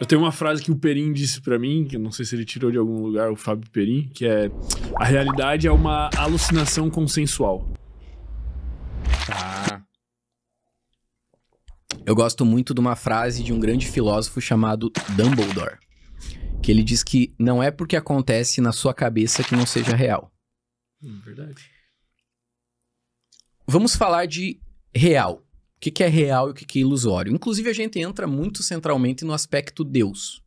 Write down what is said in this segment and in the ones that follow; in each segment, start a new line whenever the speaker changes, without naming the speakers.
Eu tenho uma frase que o Perim disse para mim, que eu não sei se ele tirou de algum lugar, o Fábio Perim, que é: A realidade é uma alucinação consensual.
Tá. Eu gosto muito de uma frase de um grande filósofo chamado Dumbledore, que ele diz que não é porque acontece na sua cabeça que não seja real. Hum, verdade. Vamos falar de real que, que é real e o que, que é ilusório. Inclusive, a gente entra muito centralmente no aspecto Deus.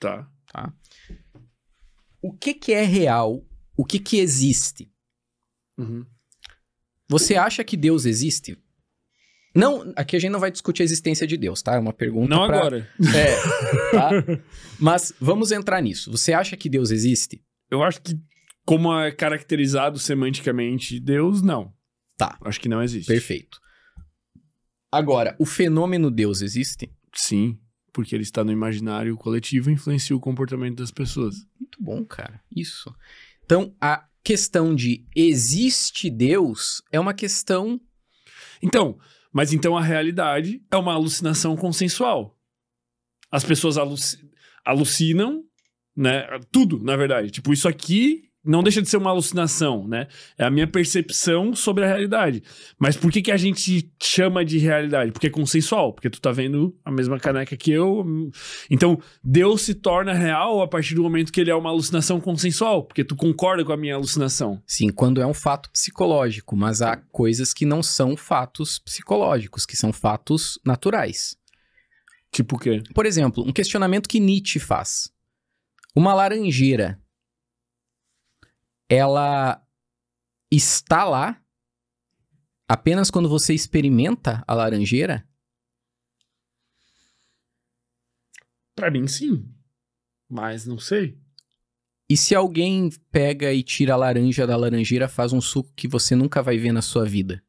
Tá. tá? O que, que é real, o que, que existe? Uhum. Você acha que Deus existe? Não, aqui a gente não vai discutir a existência de Deus, tá? É uma pergunta. Não pra... agora. É, tá? Mas vamos entrar nisso. Você acha que Deus existe? Eu acho que, como é caracterizado semanticamente Deus, não.
Tá. Acho que não existe. Perfeito. Agora, o fenômeno Deus existe? Sim, porque ele está no imaginário coletivo e influencia o comportamento das pessoas. Muito
bom, cara. Isso. Então, a questão de existe Deus é uma questão. Então, mas então a realidade é uma alucinação
consensual. As pessoas aluc... alucinam, né? Tudo, na verdade. Tipo, isso aqui não deixa de ser uma alucinação, né? É a minha percepção sobre a realidade. Mas por que, que a gente chama de realidade? Porque é consensual, porque tu tá vendo a mesma caneca que eu. Então, Deus se torna real a partir do momento que ele é uma
alucinação consensual, porque tu concorda com a minha alucinação. Sim, quando é um fato psicológico, mas há coisas que não são fatos psicológicos, que são fatos naturais. Tipo o quê? Por exemplo, um questionamento que Nietzsche faz. Uma laranjeira ela está lá apenas quando você experimenta a laranjeira? Para mim, sim. Mas não sei. E se alguém pega e tira a laranja da laranjeira, faz um suco que você nunca vai ver na sua vida?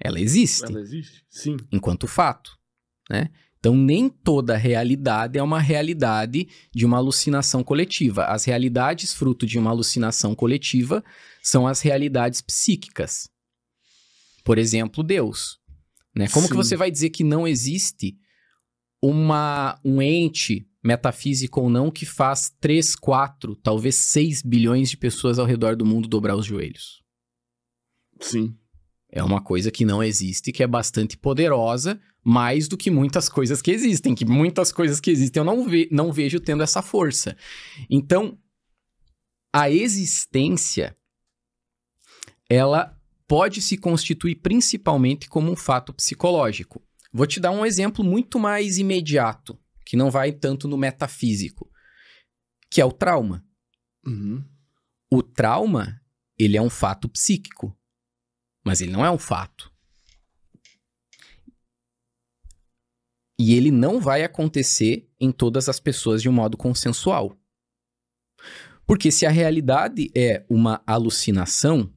Ela existe. Ela existe, sim. Enquanto fato, né? Então, nem toda realidade é uma realidade de uma alucinação coletiva. As realidades fruto de uma alucinação coletiva são as realidades psíquicas. Por exemplo, Deus. Né? Como Sim. que você vai dizer que não existe uma, um ente metafísico ou não que faz 3, 4, talvez 6 bilhões de pessoas ao redor do mundo dobrar os joelhos? Sim. É uma coisa que não existe, que é bastante poderosa, mais do que muitas coisas que existem, que muitas coisas que existem eu não, ve não vejo tendo essa força. Então, a existência, ela pode se constituir principalmente como um fato psicológico. Vou te dar um exemplo muito mais imediato, que não vai tanto no metafísico, que é o trauma. Uhum. O trauma, ele é um fato psíquico mas ele não é um fato. E ele não vai acontecer em todas as pessoas de um modo consensual. Porque se a realidade é uma alucinação,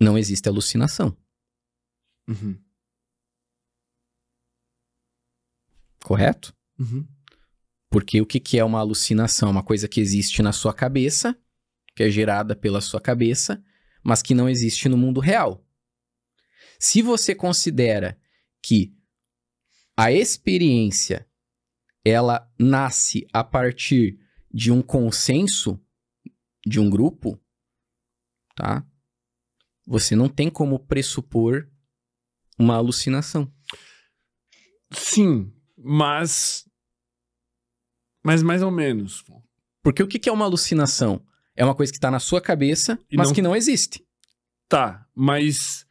não existe alucinação. Uhum. Correto? Uhum. Porque o que, que é uma alucinação? É uma coisa que existe na sua cabeça, que é gerada pela sua cabeça, mas que não existe no mundo real. Se você considera que a experiência ela nasce a partir de um consenso de um grupo, tá? Você não tem como pressupor uma alucinação. Sim, mas mas mais ou menos. Porque o que é uma alucinação? É uma coisa que tá na sua cabeça, e mas não... que não existe. Tá, mas.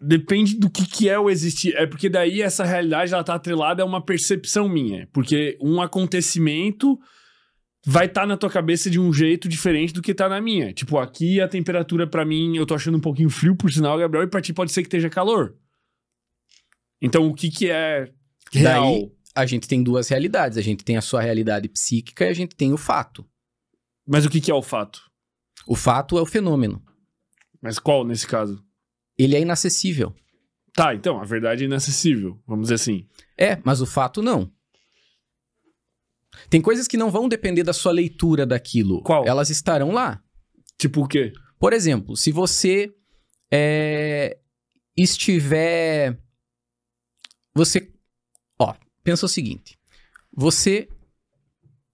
Depende do que, que é o existir. É porque daí essa realidade ela tá atrelada a uma percepção minha. Porque um acontecimento vai estar tá na tua cabeça de um jeito diferente do que tá na minha. Tipo, aqui a temperatura para mim, eu tô achando um pouquinho frio, por sinal, Gabriel, e pra ti pode ser que
esteja calor. Então, o que que é real? Daí, a gente tem duas realidades. A gente tem a sua realidade psíquica e a gente tem o fato. Mas o que, que é o fato? O fato é o fenômeno. Mas qual nesse caso? Ele é inacessível. Tá, então, a verdade é inacessível, vamos dizer assim. É, mas o fato não. Tem coisas que não vão depender da sua leitura daquilo. Qual? Elas estarão lá. Tipo o quê? Por exemplo, se você é, estiver. Você. Ó, pensa o seguinte: você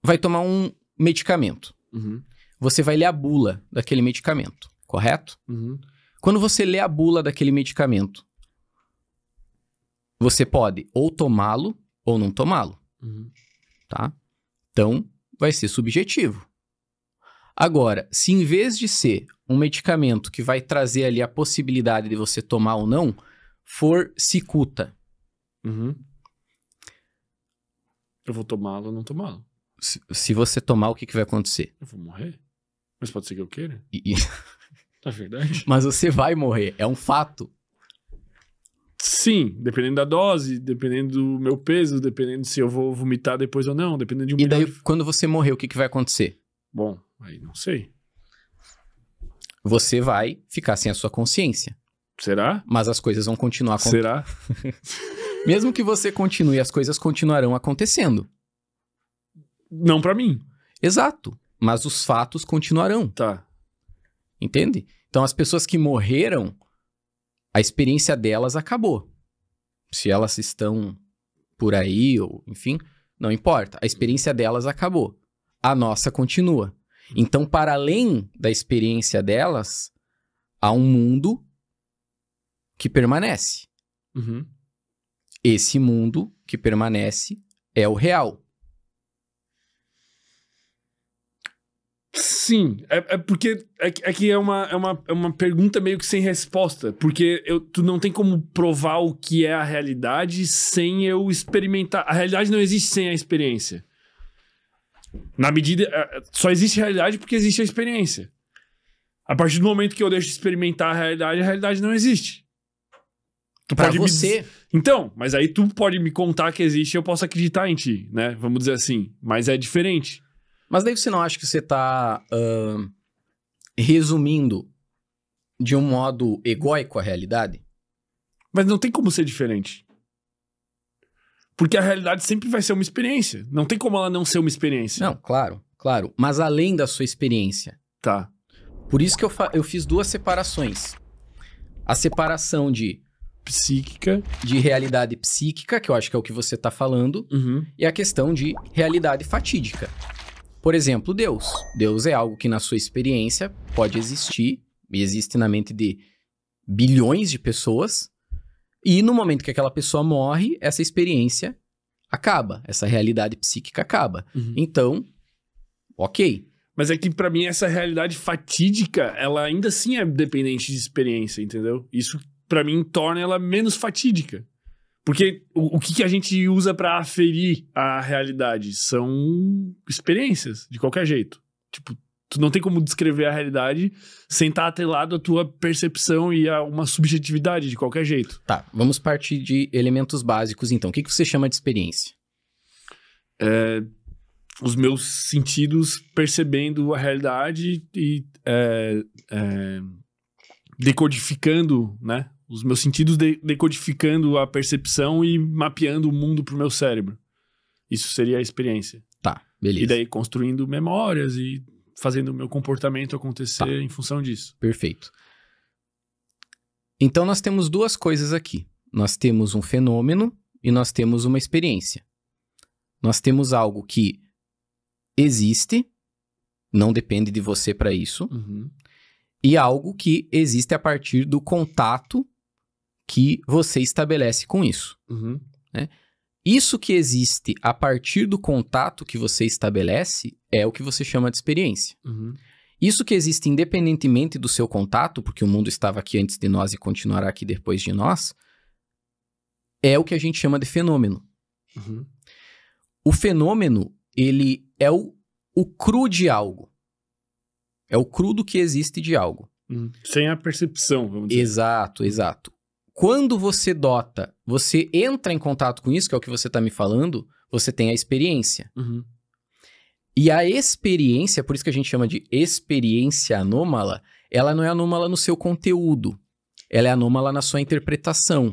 vai tomar um medicamento. Uhum. Você vai ler a bula daquele medicamento, correto? Uhum. Quando você lê a bula daquele medicamento, você pode ou tomá-lo ou não tomá-lo, uhum. tá? Então, vai ser subjetivo. Agora, se em vez de ser um medicamento que vai trazer ali a possibilidade de você tomar ou não, for cicuta. Uhum.
Eu vou tomá-lo ou não tomá-lo
se, você tomar, o que, que vai acontecer?
Eu vou morrer? Mas pode ser que eu queira? E, e... É verdade. Mas você vai morrer, é um fato. Sim, dependendo da dose, dependendo do meu peso, dependendo se eu vou
vomitar depois ou não, dependendo de um E daí, de... quando você morrer, o que, que vai acontecer? Bom, aí não sei. Você vai ficar sem a sua consciência. Será? Mas as coisas vão continuar acontecendo. Será? Mesmo que você continue, as coisas continuarão acontecendo. Não para mim. Exato. Mas os fatos continuarão. Tá. Entende? Então as pessoas que morreram, a experiência delas acabou. Se elas estão por aí ou enfim, não importa. A experiência delas acabou. A nossa continua. Então, para além da experiência delas, há um mundo que permanece. Uhum. Esse mundo que permanece é o real. Sim,
é, é porque é, é, que é uma, é, uma, é uma pergunta meio que sem resposta, porque eu, tu não tem como provar o que é a realidade sem eu experimentar. A realidade não existe sem a experiência. Na medida. É, é, só existe realidade porque existe a experiência. A partir do momento que eu deixo de experimentar a realidade, a realidade não existe. Tu pra pode você. Me... Então, mas aí tu pode me contar que existe e eu posso acreditar em
ti, né? Vamos dizer assim. Mas é diferente. Mas daí você não acha que você está uh, resumindo de um modo egóico a realidade? Mas não tem como ser diferente. Porque a realidade sempre vai ser uma experiência. Não tem como ela não ser uma experiência. Não, claro, claro. Mas além da sua experiência. Tá. Por isso que eu, eu fiz duas separações. A separação de psíquica. De realidade psíquica, que eu acho que é o que você está falando, uhum. e a questão de realidade fatídica. Por exemplo, Deus. Deus é algo que, na sua experiência, pode existir e existe na mente de bilhões de pessoas. E no momento que aquela pessoa morre, essa experiência acaba, essa realidade psíquica acaba. Uhum. Então, ok. Mas é que para mim essa
realidade fatídica, ela ainda assim é dependente de experiência, entendeu? Isso para mim torna ela menos fatídica. Porque o, o que, que, a gente usa para aferir a realidade? São experiências, de qualquer jeito. Tipo, tu não tem como descrever a realidade sem estar tá atrelado à tua percepção e a uma subjetividade, de
qualquer jeito. Tá, vamos partir de elementos básicos, então. O que, que você chama de experiência? É, os meus sentidos percebendo a realidade
e é, é, decodificando né, os meus sentidos de decodificando a percepção e mapeando o mundo para o meu cérebro. Isso seria a experiência. Tá, beleza. E daí construindo memórias e fazendo o meu comportamento acontecer tá. em função disso.
Perfeito. Então nós temos duas coisas aqui. Nós temos um fenômeno e nós temos uma experiência. Nós temos algo que existe, não depende de você para isso, uhum. e algo que existe a partir do contato que você estabelece com isso. Uhum. Né? Isso que existe a partir do contato que você estabelece é o que você chama de experiência. Uhum. Isso que existe independentemente do seu contato, porque o mundo estava aqui antes de nós e continuará aqui depois de nós, é o que a gente chama de fenômeno. Uhum. O fenômeno, ele é o, o cru de algo. É o cru do que existe de algo. Uhum. Sem a percepção, vamos dizer. Exato, exato. Quando você dota, você entra em contato com isso, que é o que você está me falando, você tem a experiência. Uhum. E a experiência, por isso que a gente chama de experiência anômala, ela não é anômala no seu conteúdo, ela é anômala na sua interpretação.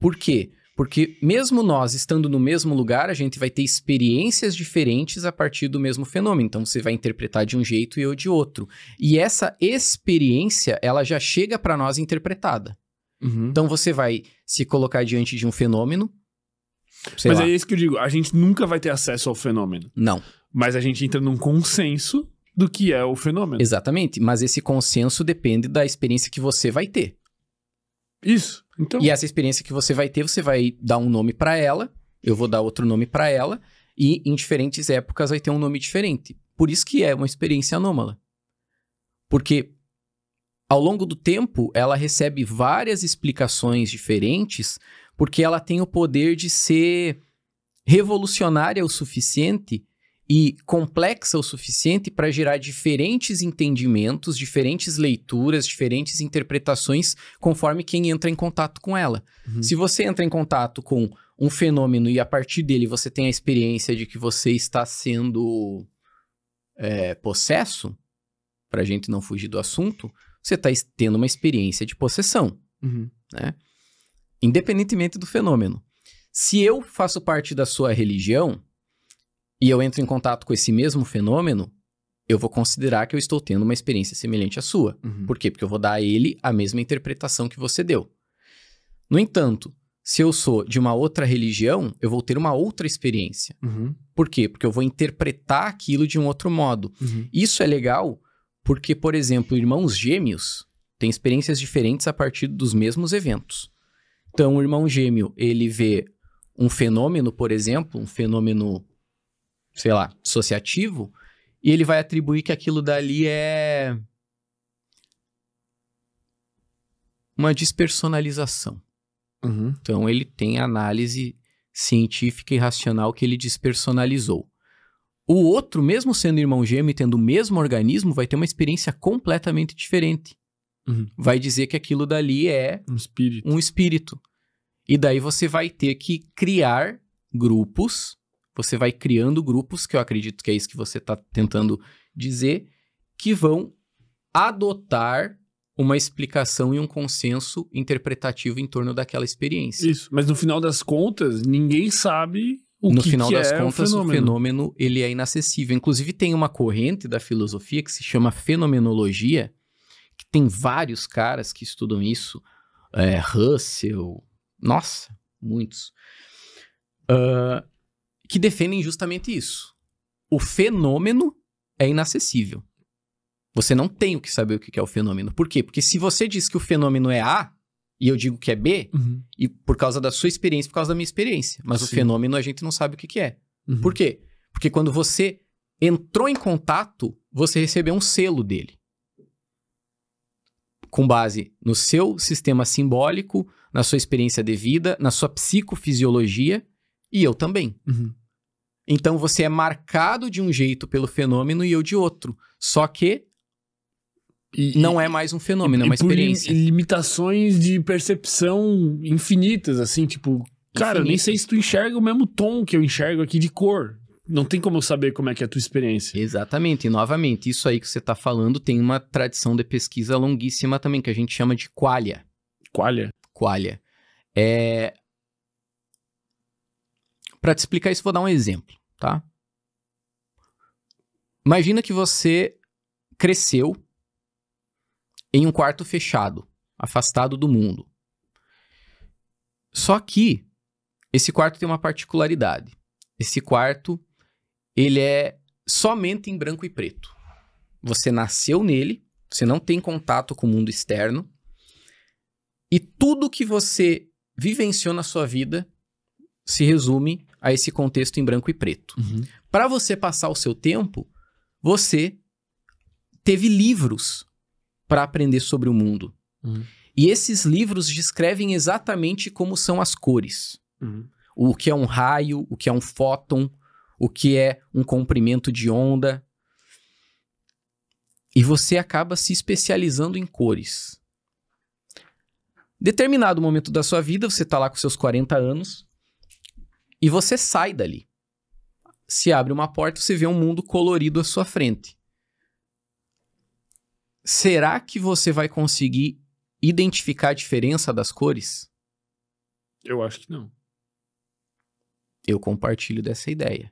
Por quê? Porque mesmo nós estando no mesmo lugar, a gente vai ter experiências diferentes a partir do mesmo fenômeno. Então você vai interpretar de um jeito e eu de outro. E essa experiência, ela já chega para nós interpretada. Uhum. Então você vai se colocar diante de um fenômeno. Mas lá. é
isso que eu digo, a gente nunca vai ter
acesso ao fenômeno. Não. Mas a gente entra num consenso do que é o fenômeno. Exatamente, mas esse consenso depende da experiência que você vai ter. Isso. Então... E essa experiência que você vai ter, você vai dar um nome para ela, eu vou dar outro nome para ela, e em diferentes épocas vai ter um nome diferente. Por isso que é uma experiência anômala. Porque ao longo do tempo, ela recebe várias explicações diferentes, porque ela tem o poder de ser revolucionária o suficiente e complexa o suficiente para gerar diferentes entendimentos, diferentes leituras, diferentes interpretações, conforme quem entra em contato com ela. Uhum. Se você entra em contato com um fenômeno e a partir dele você tem a experiência de que você está sendo é, possesso, para a gente não fugir do assunto, você está tendo uma experiência de possessão, uhum. né? Independentemente do fenômeno. Se eu faço parte da sua religião e eu entro em contato com esse mesmo fenômeno, eu vou considerar que eu estou tendo uma experiência semelhante à sua. Uhum. Por quê? Porque eu vou dar a ele a mesma interpretação que você deu. No entanto, se eu sou de uma outra religião, eu vou ter uma outra experiência. Uhum. Por quê? Porque eu vou interpretar aquilo de um outro modo. Uhum. Isso é legal porque, por exemplo, irmãos gêmeos têm experiências diferentes a partir dos mesmos eventos. Então, o irmão gêmeo, ele vê um fenômeno, por exemplo, um fenômeno, sei lá, associativo, e ele vai atribuir que aquilo dali é uma despersonalização. Uhum. Então, ele tem análise científica e racional que ele despersonalizou. O outro, mesmo sendo irmão gêmeo e tendo o mesmo organismo, vai ter uma experiência completamente diferente. Uhum. Vai dizer que aquilo dali é um espírito. um espírito. E daí você vai ter que criar grupos. Você vai criando grupos, que eu acredito que é isso que você está tentando dizer, que vão adotar uma explicação e um consenso interpretativo em torno daquela experiência. Isso, mas no final das contas, ninguém sabe o no que final que das é contas, o fenômeno? o fenômeno ele é inacessível. Inclusive, tem uma corrente da filosofia que se chama fenomenologia, que tem vários caras que estudam isso. É, Russell, nossa, muitos. Uh, que defendem justamente isso. O fenômeno é inacessível. Você não tem o que saber o que é o fenômeno. Por quê? Porque se você diz que o fenômeno é A, e eu digo que é B, uhum. e por causa da sua experiência, por causa da minha experiência. Mas Sim. o fenômeno a gente não sabe o que, que é. Uhum. Por quê? Porque quando você entrou em contato, você recebeu um selo dele. Com base no seu sistema simbólico, na sua experiência de vida, na sua psicofisiologia, e eu também. Uhum. Então você é marcado de um jeito pelo fenômeno e eu de outro. Só que e, não é mais um fenômeno, é e, é uma experiência. limitações de percepção
infinitas, assim, tipo,
cara, eu nem sei se tu enxerga o mesmo tom que eu enxergo aqui de cor. Não tem como eu saber como é que é a tua experiência. Exatamente. E novamente, isso aí que você está falando tem uma tradição de pesquisa longuíssima também, que a gente chama de qualia. Qualia? Qualia. É... Para te explicar isso, vou dar um exemplo, tá? Imagina que você cresceu em um quarto fechado, afastado do mundo. Só que esse quarto tem uma particularidade. Esse quarto, ele é somente em branco e preto. Você nasceu nele, você não tem contato com o mundo externo. E tudo que você vivenciou na sua vida se resume a esse contexto em branco e preto. Uhum. Para você passar o seu tempo, você teve livros para aprender sobre o mundo. Uhum. E esses livros descrevem exatamente como são as cores. Uhum. O que é um raio, o que é um fóton, o que é um comprimento de onda. E você acaba se especializando em cores. Determinado momento da sua vida, você está lá com seus 40 anos e você sai dali. Se abre uma porta, você vê um mundo colorido à sua frente será que você vai conseguir identificar a diferença das cores?
Eu acho que não.
Eu compartilho dessa ideia.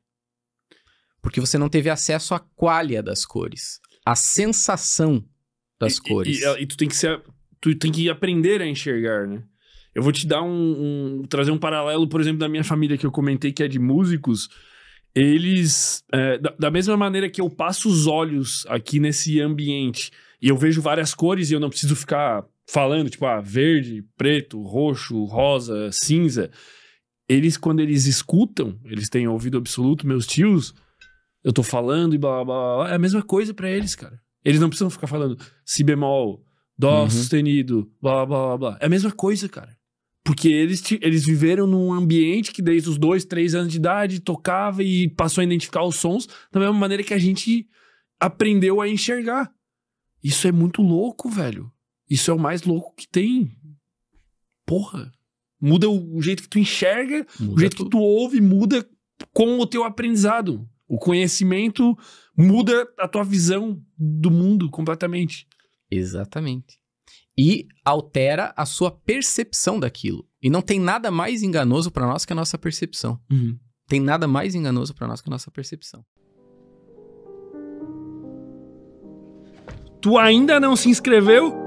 Porque você não teve acesso à qualha das cores, à sensação das e, cores. E, e,
e, tu tem que ser, tu tem que aprender a enxergar, né? Eu vou te dar um, um, trazer um paralelo, por exemplo, da minha família que eu comentei que é de músicos. Eles, é, da, da mesma maneira que eu passo os olhos aqui nesse ambiente e eu vejo várias cores e eu não preciso ficar falando, tipo, ah, verde, preto, roxo, rosa, cinza. Eles, quando eles escutam, eles têm ouvido absoluto, meus tios, eu tô falando e blá, blá, blá, blá. É a mesma coisa para eles, cara. Eles não precisam ficar falando si bemol, dó uhum. sustenido, blá, blá, blá, blá. É a mesma coisa, cara. Porque eles, te, eles viveram num ambiente que desde os dois, três anos de idade tocava e passou a identificar os sons da mesma maneira que a gente aprendeu a enxergar. Isso é muito louco, velho. Isso é o mais louco que tem. Porra. Muda o jeito que tu enxerga, muda o jeito tudo. que tu ouve, muda com o teu
aprendizado. O conhecimento muda a tua visão do mundo completamente. Exatamente. E altera a sua percepção daquilo. E não tem nada mais enganoso para nós que a nossa percepção. Uhum. Tem nada mais enganoso para nós que a nossa percepção.
Tu ainda não se inscreveu?